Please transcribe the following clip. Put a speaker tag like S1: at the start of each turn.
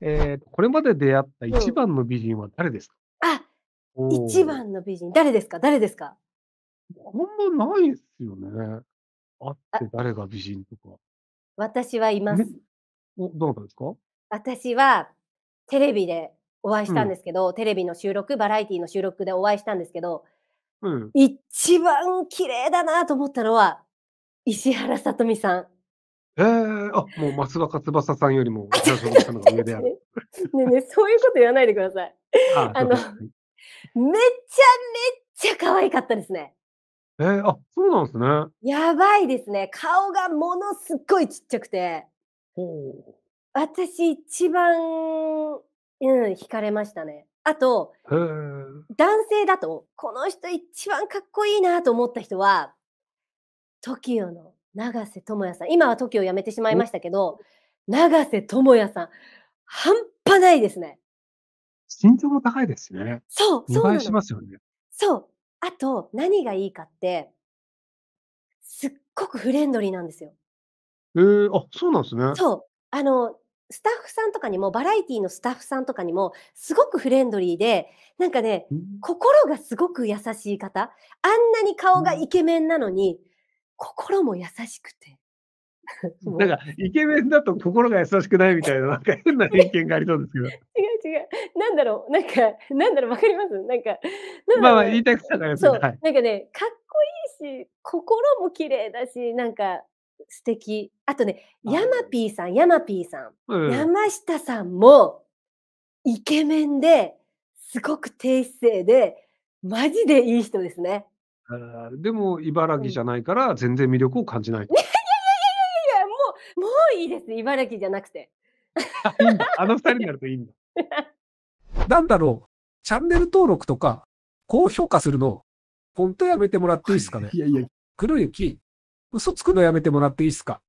S1: えーこれまで出会った一番の美人は誰ですか、あ、おー一番の美人。誰ですか誰ですかあんまないですよね。あって誰が美人とか。私はいます。お、どなたですか私はテレビでお会いしたんですけど、テレビの収録、バラエティの収録でお会いしたんですけど、うん。一番綺麗だなと思ったのは、石原さとみさん。ええー、あ、もう松若翼さんよりも、ねね、そういうこと言わないでください。あの、めちゃめちゃ可愛かったですね。えー、あ、そうなんですね。やばいですね。顔がものすっごいちっちゃくて。ほ私一番、うん、惹かれましたね。あと、男性だと、この人一番かっこいいなと思った人は、TOKIO の永瀬智也さん、今は TOKIO 辞めてしまいましたけど、永瀬智也さん、半端ないですね。身長も高いですね。そう、そう。しますよね。そう。あと、何がいいかって、すっごくフレンドリーなんですよ。えー、あ、そうなんですね。そう。あの、スタッフさんとかにも、バラエティーのスタッフさんとかにも、すごくフレンドリーで、なんかね、心がすごく優しい方。あんなに顔がイケメンなのに、心も優しくて。なんか、イケメンだと心が優しくないみたいな、なんか変な偏見がありそうですけど。違う違う。なんだろう、なんか、なんだろう、わかりますなんか、なんまあまあ、言いたくたからですね。そう、なんかね、かっこいいし、心も綺麗だし、なんか、素敵。あとね、ヤマピーさん、ヤマピーさん、うん、山下さんも、イケメンで、すごく低姿勢で、マジでいい人ですね。でも、茨城じゃないから、全然魅力を感じない。いやいやいやいやいや、もう、もういいです。茨城じゃなくて。あの二人になるといいんだ。なんだろう。チャンネル登録とか、高評価するの、本当やめてもらっていいですかね。いやいや。黒雪、嘘つくのやめてもらっていいですか。